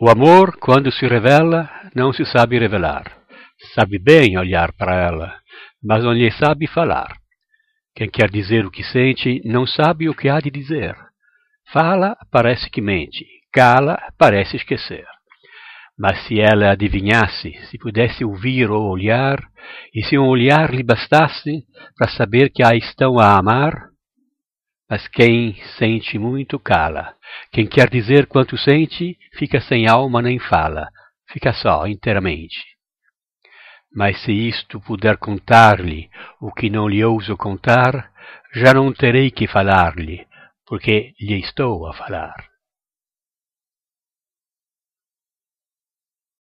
O amor, quando se revela, não se sabe revelar. Sabe bem olhar para ela, mas não lhe sabe falar. Quem quer dizer o que sente não sabe o que há de dizer. Fala, parece que mente, cala, parece esquecer. Mas se ela adivinhasse, se pudesse ouvir ou olhar, e se um olhar lhe bastasse para saber que a estão a amar, mas quem sente muito cala. Quem quer dizer quanto sente, fica sem alma nem fala, fica só inteiramente. Mas se isto puder contar-lhe o que não lhe ouso contar, já não terei que falar-lhe, porque lhe estou a falar.